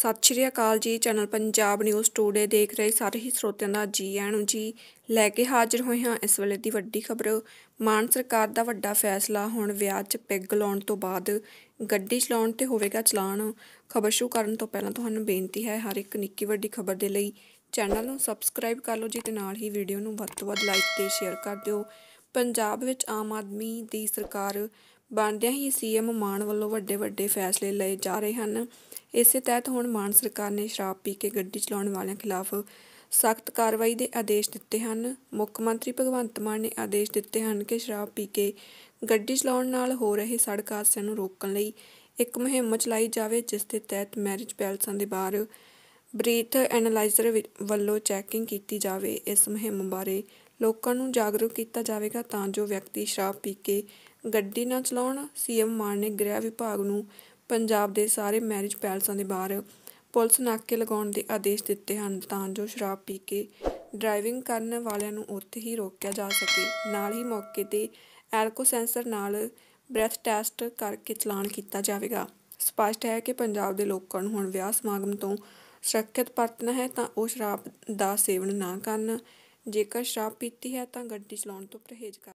ਸਤਿ ਸ਼੍ਰੀ ਅਕਾਲ ਜੀ channel Punjab news today ਦੇਖ ਰਹੇ ਸਾਰੇ ਹੀ ਸਰੋਤਿਆਂ ਦਾ ਜੀ ਐਨ ਜੀ ਲੈ ਕੇ ਹਾਜ਼ਰ ਹੋਏ ਹਾਂ ਇਸ ਵੇਲੇ ਦੀ ਵੱਡੀ ਖਬਰ ਮਾਨ ਸਰਕਾਰ ਦਾ ਵੱਡਾ ਫੈਸਲਾ ਹੁਣ ਵਿਆਹ 'ਚ ਪੈਗ ਲਾਉਣ ਤੋਂ ਬਾਅਦ ਗੱਡੀ ਚਲਾਉਣ ਤੇ ਹੋਵੇਗਾ ਚਲਾਨ ਖਬਰ ਸ਼ੁਰੂ ਕਰਨ ਤੋਂ ਪਹਿਲਾਂ ਤੁਹਾਨੂੰ ਬੇਨਤੀ ਹੈ ਹਰ ਇੱਕ ਨਿੱਕੀ ਵੱਡੀ ਖਬਰ ਦੇ ਲਈ ਚੈਨਲ ਨੂੰ ਸਬਸਕ੍ਰਾਈਬ ਕਰ ਲਓ ਜੀ ਤੇ ਨਾਲ ਹੀ ਵੀਡੀਓ ਨੂੰ ਵੱਧ ਤੋਂ ਵੱਧ ਲਾਈਕ ਤੇ ਸ਼ੇਅਰ ਕਰ ਦਿਓ ਪੰਜਾਬ ਵਿੱਚ ਆਮ ਆਦਮੀ ਦੀ ਸਰਕਾਰ ਬਣਦਿਆਂ ਹੀ ਸੀਐਮ ਮਾਨ ਵੱਲੋਂ ਵੱਡੇ ਵੱਡੇ ਫੈਸਲੇ ਲਏ ਜਾ ਰਹੇ ਹਨ ਇਸੇ ਤਹਿਤ ਹੁਣ ਮਾਨ ਸਰਕਾਰ ਨੇ ਸ਼ਰਾਬ ਪੀ ਕੇ ਗੱਡੀ ਚਲਾਉਣ ਵਾਲਿਆਂ ਖਿਲਾਫ ਸਖਤ ਕਾਰਵਾਈ ਦੇ ਆਦੇਸ਼ ਦਿੱਤੇ ਹਨ ਮੁੱਖ ਮੰਤਰੀ ਭਗਵੰਤ ਮਾਨ ਨੇ ਆਦੇਸ਼ ਦਿੱਤੇ ਹਨ ਕਿ ਸ਼ਰਾਬ ਪੀ ਕੇ ਗੱਡੀ ਚਲਾਉਣ ਨਾਲ ਹੋ ਰਹੇ ਸੜਕ ਹਾਦਸਿਆਂ ਨੂੰ ਰੋਕਣ ਲਈ ਇੱਕ ਮੁਹਿੰਮ ਚਲਾਈ ਜਾਵੇ ਜਿਸ ਦੇ ਤਹਿਤ ਮੈਰਿਜ ਪੈਲਸਾਂ ਦੇ ਬਾਹਰ ਬ੍ਰੀਥ ਐਨਾਲਾਈਜ਼ਰ ਵੱਲੋਂ ਚੈਕਿੰਗ ਕੀਤੀ ਜਾਵੇ ਇਸ ਮੁਹਿੰਮ ਬਾਰੇ ਲੋਕਾਂ ਨੂੰ ਜਾਗਰੂਕ ਕੀਤਾ ਜਾਵੇਗਾ ਤਾਂ ਜੋ ਵਿਅਕਤੀ ਸ਼ਰਾਬ ਪੀ ਕੇ ਗੱਡੀ ਨਾ ਚਲਾਉਣ ਸੀਐਮ ਮਾਨ ਨੇ ਗ੍ਰਹਿ ਵਿਭਾਗ ਨੂੰ ਪੰਜਾਬ ਦੇ ਸਾਰੇ ਮੈਰਿਜ ਪੈਲਸਾਂ ਦੇ ਬਾਹਰ ਪੁਲਿਸ ਨਾਕੇ ਲਗਾਉਣ ਦੇ ਆਦੇਸ਼ ਦਿੱਤੇ ਹਨ ਤਾਂ ਜੋ ਸ਼ਰਾਬ ਪੀ ਕੇ ਡਰਾਈਵਿੰਗ ਕਰਨ ਵਾਲਿਆਂ ਨੂੰ ਉੱਥੇ ਹੀ ਰੋਕਿਆ ਜਾ ਸਕੇ ਨਾਲ ਹੀ ਮੌਕੇ ਤੇ ਐਲਕੋ ਸੈਂਸਰ ਨਾਲ ਬ੍ਰੈਥ ਟੈਸਟ ਕਰਕੇ ਚਲਾਨ ਕੀਤਾ ਜਾਵੇਗਾ ਸਪਸ਼ਟ ਹੈ ਕਿ ਪੰਜਾਬ ਦੇ ਲੋਕਾਂ ਨੂੰ ਹੁਣ ਵਿਆਹ ਸਮਾਗਮ ਤੋਂ ਸੁਰੱਖਿਅਤ ਪਰਤਣਾ ਹੈ ਤਾਂ ਉਹ ਸ਼ਰਾਬ ਦਾ ਸੇਵਨ ਨਾ ਕਰਨ ਜੇਕਰ ਸ਼ਰਾਬ ਪੀਤੀ ਹੈ ਤਾਂ ਗੱਡੀ ਚਲਾਉਣ ਤੋਂ ਪਰਹੇਜ਼ ਕਰਨ